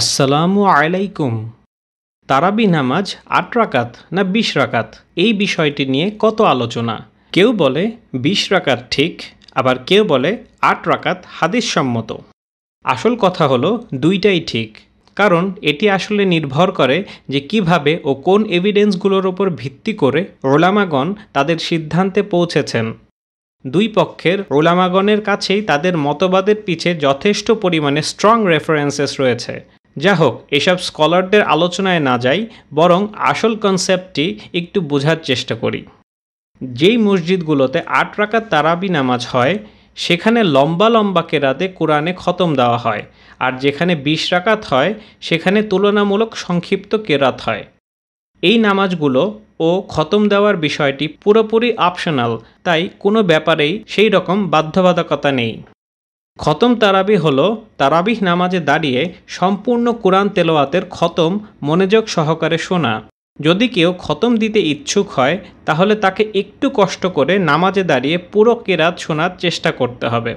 আসসালামু আলাইকুম তারাবি নামাজ আট রাকাত না বিশ রাকাত এই বিষয়টি নিয়ে কত আলোচনা কেউ বলে বিশ রাকাত ঠিক আবার কেউ বলে আট রাকাত হাদিস সম্মত আসল কথা হলো দুইটাই ঠিক কারণ এটি আসলে নির্ভর করে যে কিভাবে ও কোন এভিডেন্সগুলোর ওপর ভিত্তি করে ওলামাগণ তাদের সিদ্ধান্তে পৌঁছেছেন দুই পক্ষের ওলামাগণের কাছেই তাদের মতবাদের পিছে যথেষ্ট পরিমাণে স্ট্রং রেফারেন্সেস রয়েছে যা হোক এসব স্কলারদের আলোচনায় না যাই বরং আসল কনসেপ্টটি একটু বোঝার চেষ্টা করি যেই মসজিদগুলোতে আট রাকাত তারাবি নামাজ হয় সেখানে লম্বা লম্বা কেরাতে কোরআনে খতম দেওয়া হয় আর যেখানে বিশ রাকাত হয় সেখানে তুলনামূলক সংক্ষিপ্ত কেরাত হয় এই নামাজগুলো ও খতম দেওয়ার বিষয়টি পুরোপুরি অপশনাল তাই কোনো ব্যাপারেই সেই রকম বাধ্যবাধকতা নেই খতম তারাবি হলো তারাবিহ নামাজে দাঁড়িয়ে সম্পূর্ণ কোরআন তেলোয়াতের খতম মনোযোগ সহকারে শোনা যদি কেউ খতম দিতে ইচ্ছুক হয় তাহলে তাকে একটু কষ্ট করে নামাজে দাঁড়িয়ে পুরো কেরাত শোনার চেষ্টা করতে হবে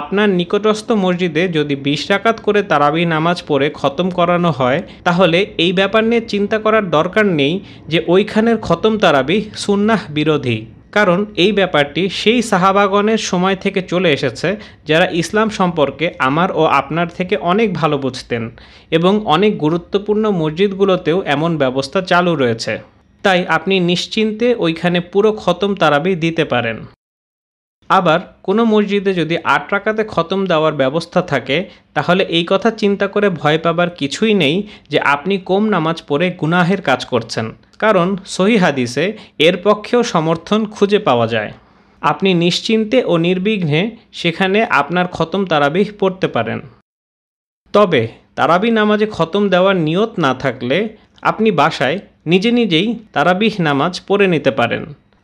আপনার নিকটস্থ মসজিদে যদি বিশ রাকাত করে তারাবি নামাজ পড়ে খতম করানো হয় তাহলে এই ব্যাপার নিয়ে চিন্তা করার দরকার নেই যে ওইখানের খতম তারাবি সুন্নাহ বিরোধী কারণ এই ব্যাপারটি সেই সাহাবাগণের সময় থেকে চলে এসেছে যারা ইসলাম সম্পর্কে আমার ও আপনার থেকে অনেক ভালো বুঝতেন এবং অনেক গুরুত্বপূর্ণ মসজিদগুলোতেও এমন ব্যবস্থা চালু রয়েছে তাই আপনি নিশ্চিন্তে ওইখানে পুরো খতম তারাবি দিতে পারেন আবার কোনো মসজিদে যদি আট রাকাতে খতম দেওয়ার ব্যবস্থা থাকে তাহলে এই কথা চিন্তা করে ভয় পাবার কিছুই নেই যে আপনি কম নামাজ পড়ে গুনাহের কাজ করছেন কারণ সহি হাদিসে এর পক্ষেও সমর্থন খুঁজে পাওয়া যায় আপনি নিশ্চিন্তে ও নির্বিঘ্নে সেখানে আপনার খতম তারাবিহ পড়তে পারেন তবে তারাবি নামাজে খতম দেওয়ার নিয়ত না থাকলে আপনি বাসায় নিজে নিজেই তারাবিহ নামাজ পড়ে নিতে পারেন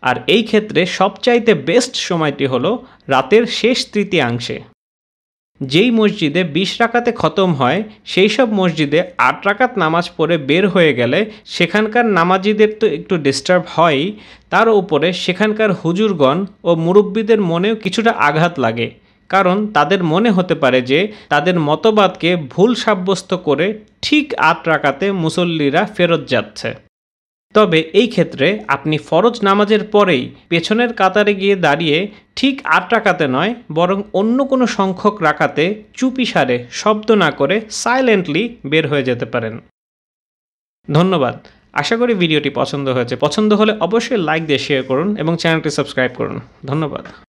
আর এই ক্ষেত্রে সবচাইতে বেস্ট সময়টি হল রাতের শেষ তৃতীয়াংশে যেই মসজিদে বিশ রাকাতে খতম হয় সেই সব মসজিদে আট রাকাত নামাজ পড়ে বের হয়ে গেলে সেখানকার নামাজিদের তো একটু ডিস্টার্ব হয়ই তার উপরে সেখানকার হুজুরগণ ও মুরব্বীদের মনেও কিছুটা আঘাত লাগে কারণ তাদের মনে হতে পারে যে তাদের মতবাদকে ভুল সাব্যস্ত করে ঠিক আট রাকাতে মুসল্লিরা ফেরত যাচ্ছে তবে এই ক্ষেত্রে আপনি ফরজ নামাজের পরেই পেছনের কাতারে গিয়ে দাঁড়িয়ে ঠিক আট রাকাতে নয় বরং অন্য কোনো সংখ্যক চুপি চুপিসারে শব্দ না করে সাইলেন্টলি বের হয়ে যেতে পারেন ধন্যবাদ আশা করি ভিডিওটি পছন্দ হয়েছে পছন্দ হলে অবশ্যই লাইক দিয়ে শেয়ার করুন এবং চ্যানেলটি সাবস্ক্রাইব করুন ধন্যবাদ